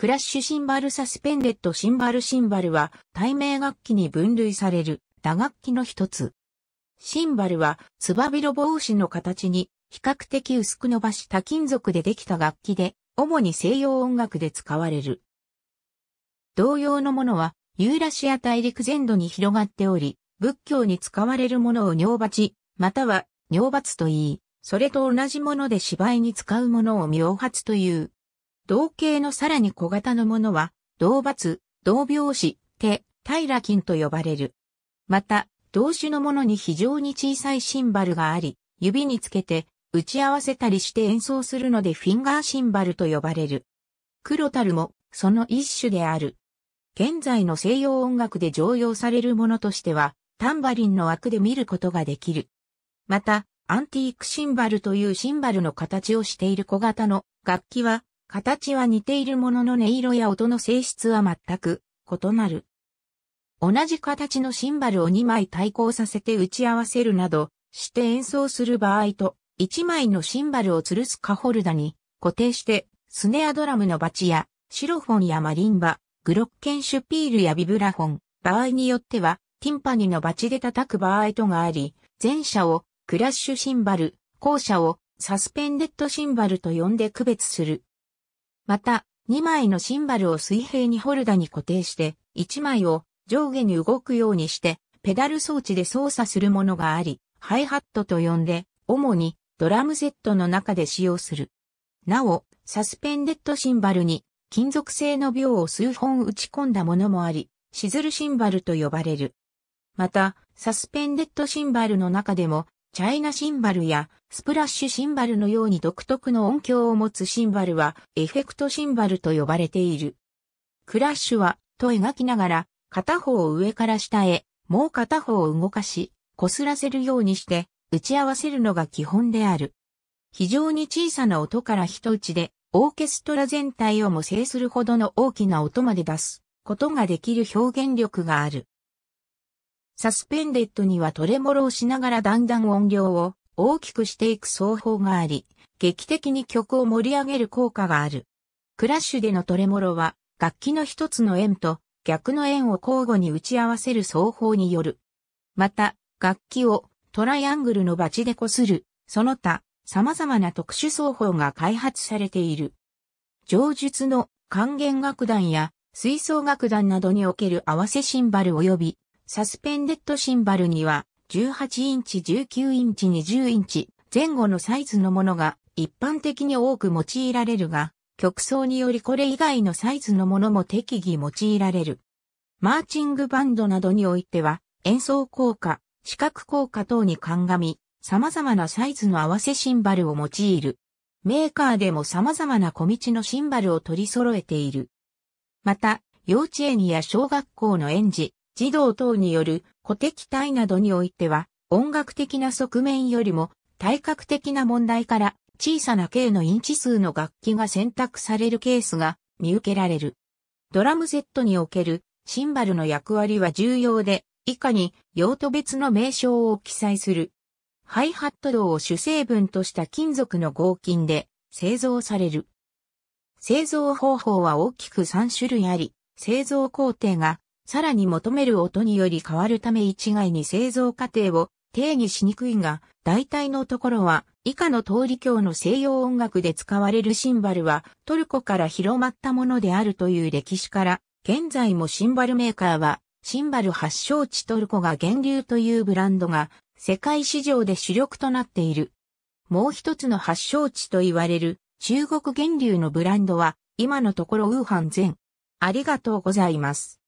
クラッシュシンバルサスペンデッドシンバルシンバルは、対名楽器に分類される、打楽器の一つ。シンバルは、つばびろ帽子の形に、比較的薄く伸ばした金属でできた楽器で、主に西洋音楽で使われる。同様のものは、ユーラシア大陸全土に広がっており、仏教に使われるものを尿鉢、または尿罰と言い、それと同じもので芝居に使うものを妙発という。同型のさらに小型のものは、同罰、同拍子、手、平金と呼ばれる。また、同種のものに非常に小さいシンバルがあり、指につけて打ち合わせたりして演奏するのでフィンガーシンバルと呼ばれる。黒樽もその一種である。現在の西洋音楽で常用されるものとしては、タンバリンの枠で見ることができる。また、アンティークシンバルというシンバルの形をしている小型の楽器は、形は似ているものの音色や音の性質は全く異なる。同じ形のシンバルを2枚対抗させて打ち合わせるなどして演奏する場合と、1枚のシンバルを吊るすカホルダに固定して、スネアドラムのバチや、シロフォンやマリンバ、グロッケンシュピールやビブラフォン、場合によっては、ティンパニのバチで叩く場合とがあり、前者をクラッシュシンバル、後者をサスペンデッドシンバルと呼んで区別する。また、2枚のシンバルを水平にホルダに固定して、1枚を上下に動くようにして、ペダル装置で操作するものがあり、ハイハットと呼んで、主にドラムセットの中で使用する。なお、サスペンデッドシンバルに金属製の秒を数本打ち込んだものもあり、シズルシンバルと呼ばれる。また、サスペンデッドシンバルの中でもチャイナシンバルやスプラッシュシンバルのように独特の音響を持つシンバルはエフェクトシンバルと呼ばれている。クラッシュは、と描きながら、片方を上から下へ、もう片方を動かし、こすらせるようにして、打ち合わせるのが基本である。非常に小さな音から一打ちで、オーケストラ全体をも制するほどの大きな音まで出すことができる表現力がある。サスペンデッドにはトレモロをしながらだんだん音量を大きくしていく奏法があり、劇的に曲を盛り上げる効果がある。クラッシュでのトレモロは、楽器の一つの円と逆の円を交互に打ち合わせる奏法による。また、楽器をトライアングルのバチで擦る、その他、様々な特殊奏法が開発されている。上述の管弦楽団や吹奏楽団などにおける合わせシンバル及びサスペンデッドシンバルには、18インチ、19インチ、20インチ、前後のサイズのものが一般的に多く用いられるが、曲奏によりこれ以外のサイズのものも適宜用いられる。マーチングバンドなどにおいては、演奏効果、視覚効果等に鑑み、様々なサイズの合わせシンバルを用いる。メーカーでも様々な小道のシンバルを取り揃えている。また、幼稚園や小学校の園児、児童等による古的体などにおいては、音楽的な側面よりも、体格的な問題から小さな径のインチ数の楽器が選択されるケースが見受けられる。ドラムセットにおけるシンバルの役割は重要で、以下に用途別の名称を記載する。ハイハット銅を主成分とした金属の合金で製造される。製造方法は大きく3種類あり、製造工程がさらに求める音により変わるため一概に製造過程を定義しにくいが、大体のところは、以下の通り教の西洋音楽で使われるシンバルは、トルコから広まったものであるという歴史から、現在もシンバルメーカーは、シンバル発祥地トルコが源流というブランドが、世界市場で主力となっている。もう一つの発祥地と言われる、中国源流のブランドは、今のところウーハン全。ありがとうございます。